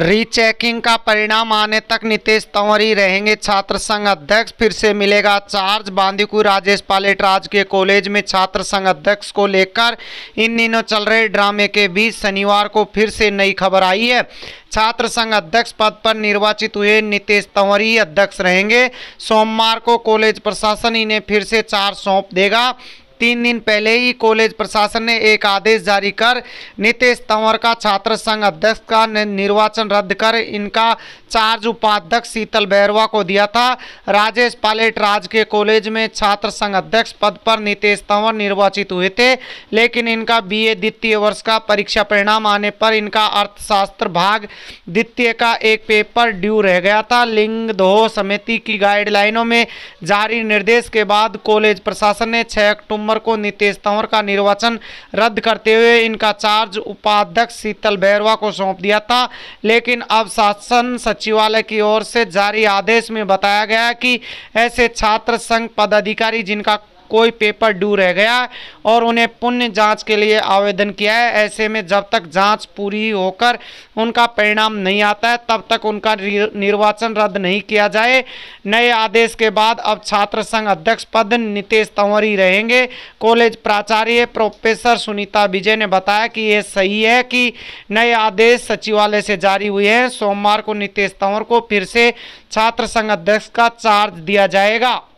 rechecking का परिणाम आने तक तंवर तंवरी रहेंगे छात्र संघ अध्यक्ष फिर से मिलेगा चार्ज बांदीकू राजेश राज के कॉलेज में छात्र संघ अध्यक्ष को लेकर इन दिनों चल रहे ड्रामे के बीच शनिवार को फिर से नई खबर आई है छात्र संघ अध्यक्ष पद पर निर्वाचित हुए तंवर तंवरी अध्यक्ष रहेंगे सोमवार को कॉलेज प्रशासन इन्हें फिर से चार्ज सौंप देगा तीन दिन पहले ही कॉलेज प्रशासन ने एक आदेश जारी कर नितेश तंवर का छात्र संघ अध्यक्ष का निर्वाचन रद्द कर इनका चार्ज उपाध्यक्ष शीतल बैरवा को दिया था राजेश पालेट राज के कॉलेज में छात्र संघ अध्यक्ष पद पर नितेश तंवर निर्वाचित हुए थे लेकिन इनका बी द्वितीय वर्ष का परीक्षा परिणाम आने पर इनका अर्थशास्त्र भाग द्वितीय का एक पेपर ड्यू रह गया था लिंग धो समिति की गाइडलाइनों में जारी निर्देश के बाद कॉलेज प्रशासन ने छः अक्टूबर सोमवार को नीतीश तंवर का निर्वाचन रद्द करते हुए इनका चार्ज उपाध्यक्ष शीतल बैरवा को सौंप दिया था लेकिन अब शासन सचिवालय की ओर से जारी आदेश में बताया गया कि ऐसे छात्र संघ पदाधिकारी जिनका कोई पेपर ड्यू रह गया और उन्हें पुण्य जांच के लिए आवेदन किया है ऐसे में जब तक जांच पूरी होकर उनका परिणाम नहीं आता है तब तक उनका निर्वाचन रद्द नहीं किया जाए नए आदेश के बाद अब छात्र संघ अध्यक्ष पद नितेश तंवरी रहेंगे कॉलेज प्राचार्य प्रोफेसर सुनीता विजय ने बताया कि ये सही है कि नए आदेश सचिवालय से जारी हुए हैं सोमवार को नितेश तंवर को फिर से छात्र संघ अध्यक्ष का चार्ज दिया जाएगा